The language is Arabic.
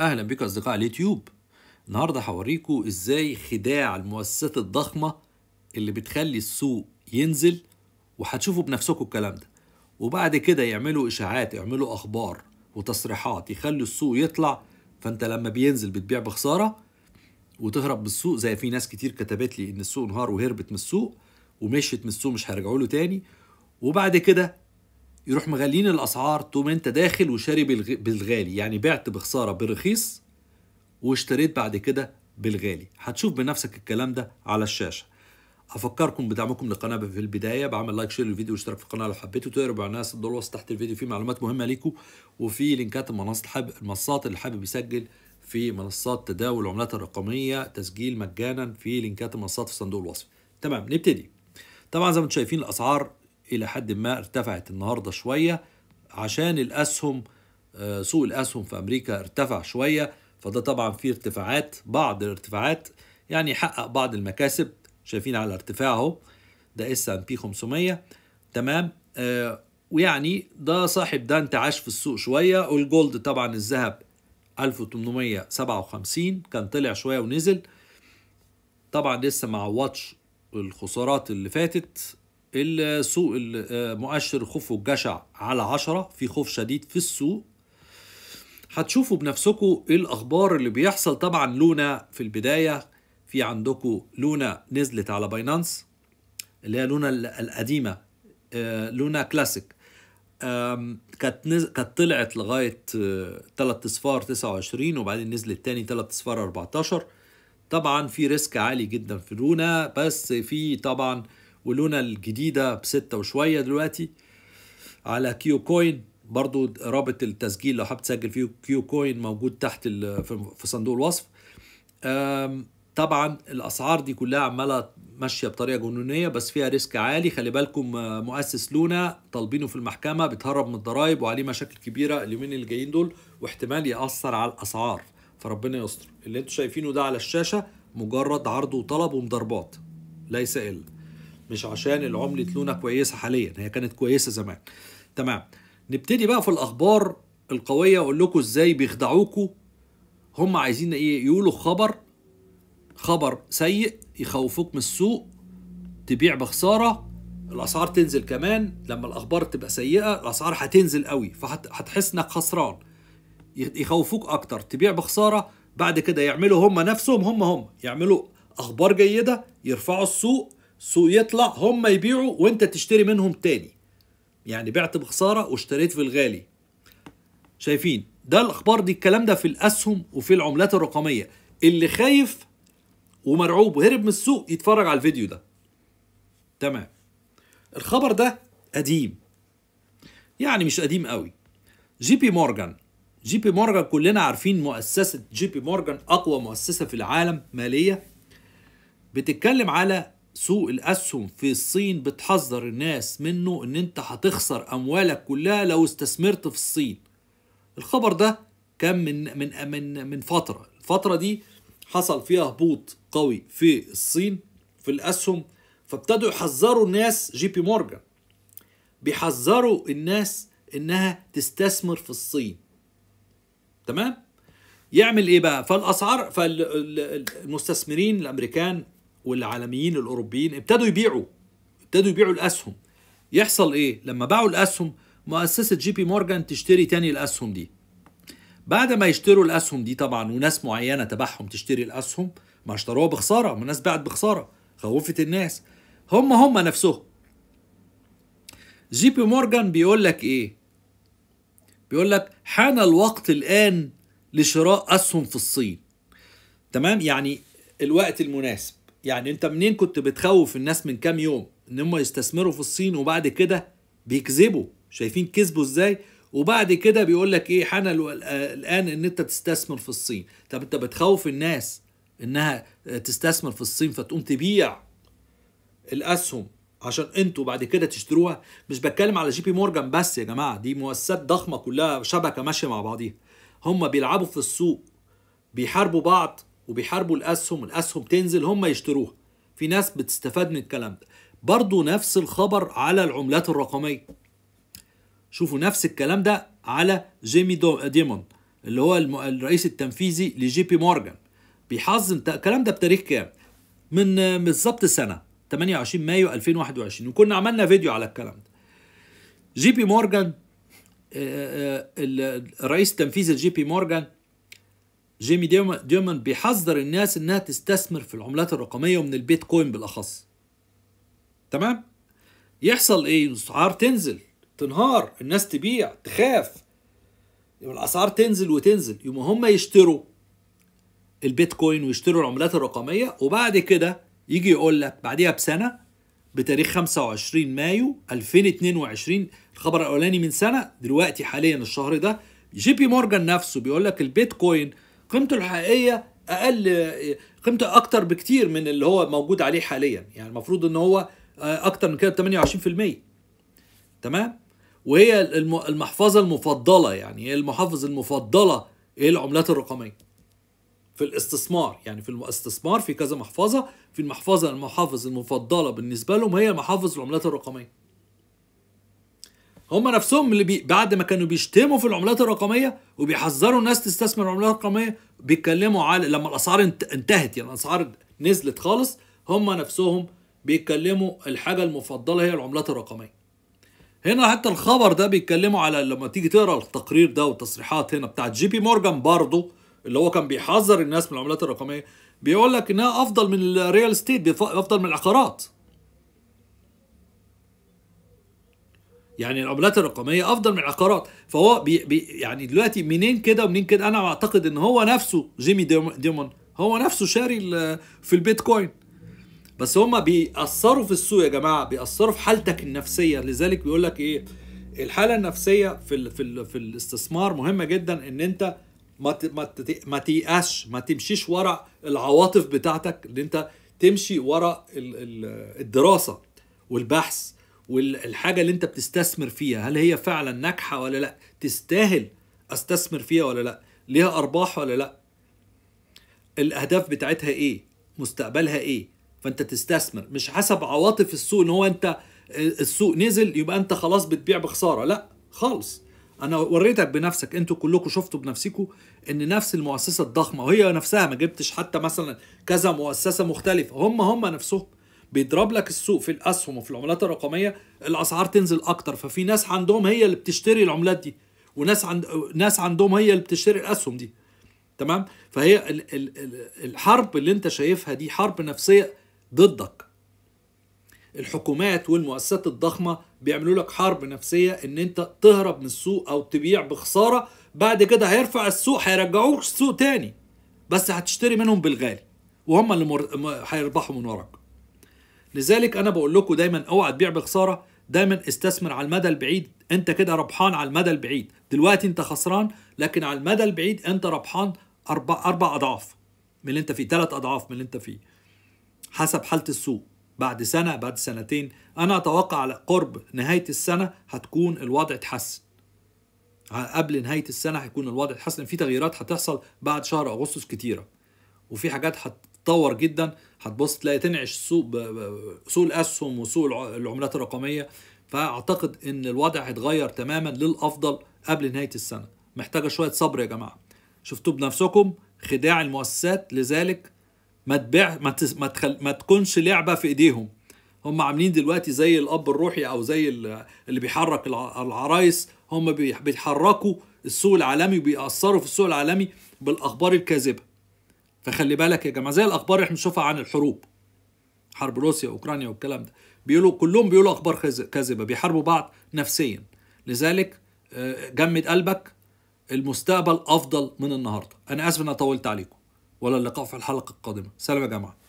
اهلا بك اصدقاء اليوتيوب النهارده هوريكم ازاي خداع المؤسسات الضخمه اللي بتخلي السوق ينزل وهتشوفوا بنفسكم الكلام ده وبعد كده يعملوا اشاعات يعملوا اخبار وتصريحات يخلوا السوق يطلع فانت لما بينزل بتبيع بخساره وتهرب من السوق زي في ناس كتير كتبت لي ان السوق انهار وهربت من السوق ومشيت من السوق مش هيرجعوا له تاني وبعد كده يروح مغلين الاسعار تقوم انت داخل وشاري بالغالي يعني بعت بخساره بالرخيص واشتريت بعد كده بالغالي هتشوف بنفسك الكلام ده على الشاشه افكركم بدعمكم للقناه في البدايه بعمل لايك شير للفيديو واشترك في القناه لو حبيتوا تقربوا الناس الدول الوسط تحت الفيديو في معلومات مهمه ليكم وفي لينكات المنصات المنصات اللي حابب يسجل في منصات تداول العملات الرقميه تسجيل مجانا في لينكات المنصات في صندوق الوصف تمام نبتدي طبعا زي ما انتم شايفين الاسعار إلى حد ما ارتفعت النهاردة شوية عشان الأسهم آه، سوق الأسهم في أمريكا ارتفع شوية فده طبعا فيه ارتفاعات بعض الارتفاعات يعني حقق بعض المكاسب شايفين على ارتفاعه ده اس ام بي 500 تمام آه ويعني ده صاحب ده انتعاش في السوق شويه والجولد طبعا الذهب 1857 كان طلع شويه ونزل طبعا لسه ما عوضش الخسارات اللي فاتت السوق آه، مؤشر خوفه الجشع على عشرة في خوف شديد في السوق هتشوفوا بنفسكم ايه الاخبار اللي بيحصل طبعا لونا في البدايه في عندكم لونا نزلت على باينانس اللي هي لونا القديمه آه، لونا كلاسيك كانت نز... كانت طلعت لغايه 3 آه، اصفار 29 وبعدين نزلت تاني 3 اصفار 14 طبعا في ريسك عالي جدا في لونا بس في طبعا آه ولونا الجديده بستة وشويه دلوقتي على كيو كوين برضو رابط التسجيل لو حابب تسجل فيه كيو كوين موجود تحت في صندوق الوصف طبعا الاسعار دي كلها عماله ماشيه بطريقه جنونيه بس فيها ريسك عالي خلي بالكم آه، مؤسس لونا طالبينه في المحكمه بيتهرب من الضرايب وعليه مشاكل كبيره اليومين اللي جايين دول واحتمال ياثر على الاسعار فربنا يستر اللي انتم شايفينه ده على الشاشه مجرد عرض وطلب ومضاربات ليس الا مش عشان العملة لونا كويسة حاليا هي كانت كويسة زمان تمام نبتدي بقى في الأخبار القوية أقول لكم إزاي بيخدعوكوا هم عايزين إيه يقولوا خبر خبر سيء يخوفوك من السوق تبيع بخسارة الأسعار تنزل كمان لما الأخبار تبقى سيئة الأسعار هتنزل قوي فهتحس إنك خسران يخوفوك أكتر تبيع بخسارة بعد كده يعملوا هم نفسهم هم هم يعملوا أخبار جيدة يرفعوا السوق سوق يطلع هم يبيعوا وانت تشتري منهم تاني يعني بعت بخساره واشتريت في الغالي شايفين ده الاخبار دي الكلام ده في الاسهم وفي العملات الرقميه اللي خايف ومرعوب وهرب من السوق يتفرج على الفيديو ده تمام الخبر ده قديم يعني مش قديم قوي جي بي مورجان جي بي مورجان كلنا عارفين مؤسسة جي بي مورجان أقوى مؤسسة في العالم مالية بتتكلم على سوق الاسهم في الصين بتحذر الناس منه ان انت هتخسر اموالك كلها لو استثمرت في الصين الخبر ده كان من من من من فتره الفتره دي حصل فيها هبوط قوي في الصين في الاسهم فابتدوا يحذروا الناس جي بي مورجان بيحذروا الناس انها تستثمر في الصين تمام يعمل ايه بقى فالاسعار فالمستثمرين الامريكان والعالميين الاوروبيين ابتدوا يبيعوا ابتدوا يبيعوا الاسهم يحصل ايه لما باعوا الاسهم مؤسسه جي بي مورجان تشتري تاني الاسهم دي بعد ما يشتروا الاسهم دي طبعا وناس معينه تبعهم تشتري الاسهم ما اشتروها بخساره ما الناس باعت بخساره خوفت الناس هم هم نفسهم جي بي مورجان بيقول لك ايه بيقول لك حان الوقت الان لشراء اسهم في الصين تمام يعني الوقت المناسب يعني انت منين كنت بتخوف الناس من كام يوم ان هم يستثمروا في الصين وبعد كده بيكذبوا شايفين كذبوا ازاي وبعد كده بيقول لك ايه حان آه، الان ان انت تستثمر في الصين طب انت بتخوف الناس انها تستثمر في الصين فتقوم تبيع الاسهم عشان انتوا بعد كده تشتروها مش بتكلم على جي بي مورجان بس يا جماعه دي مؤسسات ضخمه كلها شبكه ماشيه مع بعضيها هم بيلعبوا في السوق بيحاربوا بعض وبيحاربوا الاسهم الاسهم تنزل هم يشتروها في ناس بتستفاد من الكلام ده برضه نفس الخبر على العملات الرقميه شوفوا نفس الكلام ده على جيمي ديمون اللي هو الرئيس التنفيذي لجي بي مورجان بيحظم الكلام ده بتاريخ كام من بالظبط سنه 28 مايو 2021 وكنا عملنا فيديو على الكلام ده جي بي مورجان الرئيس التنفيذي لجي بي مورجان جيمي ديومن بيحذر الناس انها تستثمر في العملات الرقميه ومن البيتكوين بالاخص تمام يحصل ايه الاسعار تنزل تنهار الناس تبيع تخاف الاسعار تنزل وتنزل يوم هم يشتروا البيتكوين ويشتروا العملات الرقميه وبعد كده يجي يقول لك بعديها بسنه بتاريخ 25 مايو 2022 الخبر الاولاني من سنه دلوقتي حاليا الشهر ده جي بي مورجان نفسه بيقول لك البيتكوين قيمته الحقيقيه اقل قيمته اكتر بكتير من اللي هو موجود عليه حاليا يعني المفروض ان هو آه، اكتر من كده ب 28% تمام وهي المحفظه المفضله يعني هي المحافظ المفضله ايه العملات الرقميه في الاستثمار يعني في الاستثمار في كذا محفظه في المحفظه المحافظ المفضله بالنسبه لهم هي محافظ العملات الرقميه هم نفسهم اللي بي بعد ما كانوا بيشتموا في العملات الرقميه وبيحذروا الناس تستثمر العملات الرقميه بيتكلموا على لما الاسعار انتهت يعني الاسعار نزلت خالص هم نفسهم بيتكلموا الحاجه المفضله هي العملات الرقميه هنا حتى الخبر ده بيتكلموا على لما تيجي تقرا التقرير ده والتصريحات هنا بتاعت جي بي مورجان برضه اللي هو كان بيحذر الناس من العملات الرقميه بيقول لك انها افضل من الريال ستيت افضل من العقارات يعني العملات الرقميه افضل من العقارات فهو بي بي يعني دلوقتي منين كده ومنين كده انا اعتقد ان هو نفسه جيمي ديمون هو نفسه شاري في البيتكوين بس هما بيأثروا في السوق يا جماعه بيأثروا في حالتك النفسيه لذلك بيقول لك ايه الحاله النفسيه في الـ في الـ في الاستثمار مهمه جدا ان انت ما ما ما تيأسش ما تمشيش ورا العواطف بتاعتك ان انت تمشي ورا الدراسه والبحث والحاجه اللي انت بتستثمر فيها هل هي فعلا ناجحه ولا لا تستاهل استثمر فيها ولا لا ليها ارباح ولا لا الاهداف بتاعتها ايه مستقبلها ايه فانت تستثمر مش حسب عواطف السوق ان هو انت السوق نزل يبقى انت خلاص بتبيع بخساره لا خالص انا وريتك بنفسك انتوا كلكم شفتوا بنفسكم ان نفس المؤسسه الضخمه وهي نفسها ما جبتش حتى مثلا كذا مؤسسه مختلفه هم هم نفسهم بيضرب لك السوق في الاسهم وفي العملات الرقميه الاسعار تنزل اكتر ففي ناس عندهم هي اللي بتشتري العملات دي وناس عند ناس عندهم هي اللي بتشتري الاسهم دي تمام فهي ال... ال... الحرب اللي انت شايفها دي حرب نفسيه ضدك الحكومات والمؤسسات الضخمه بيعملوا لك حرب نفسيه ان انت تهرب من السوق او تبيع بخساره بعد كده هيرفع السوق هيرجعوك السوق تاني بس هتشتري منهم بالغالي وهم اللي مر... هيربحوا من وراك لذلك انا بقول لكم دايما اوعى تبيع بخساره دايما استثمر على المدى البعيد انت كده ربحان على المدى البعيد دلوقتي انت خسران لكن على المدى البعيد انت ربحان اربع اربع اضعاف من اللي انت فيه ثلاث اضعاف من اللي انت فيه حسب حاله السوق بعد سنه بعد سنتين انا اتوقع على قرب نهايه السنه هتكون الوضع اتحسن قبل نهايه السنه هيكون الوضع اتحسن في تغييرات هتحصل بعد شهر اغسطس كتيره وفي حاجات اتطور جدا هتبص تلاقي تنعش سوق سوق الاسهم وسوق العملات الرقميه فاعتقد ان الوضع هيتغير تماما للافضل قبل نهايه السنه محتاجه شويه صبر يا جماعه شفتوا بنفسكم خداع المؤسسات لذلك ما تبيع ما, تس... ما, تخل... ما تكونش لعبه في ايديهم هم عاملين دلوقتي زي الاب الروحي او زي اللي بيحرك العرايس هم بيحركوا السوق العالمي وبيأثروا في السوق العالمي بالاخبار الكاذبه فخلي بالك يا جماعه زي الاخبار اللي احنا بنشوفها عن الحروب حرب روسيا واوكرانيا والكلام ده بيقولوا كلهم بيقولوا اخبار كاذبه بيحاربوا بعض نفسيا لذلك آه، جمد قلبك المستقبل افضل من النهارده انا اسف ان طولت عليكم ولا اللقاء في الحلقه القادمه سلام يا جماعه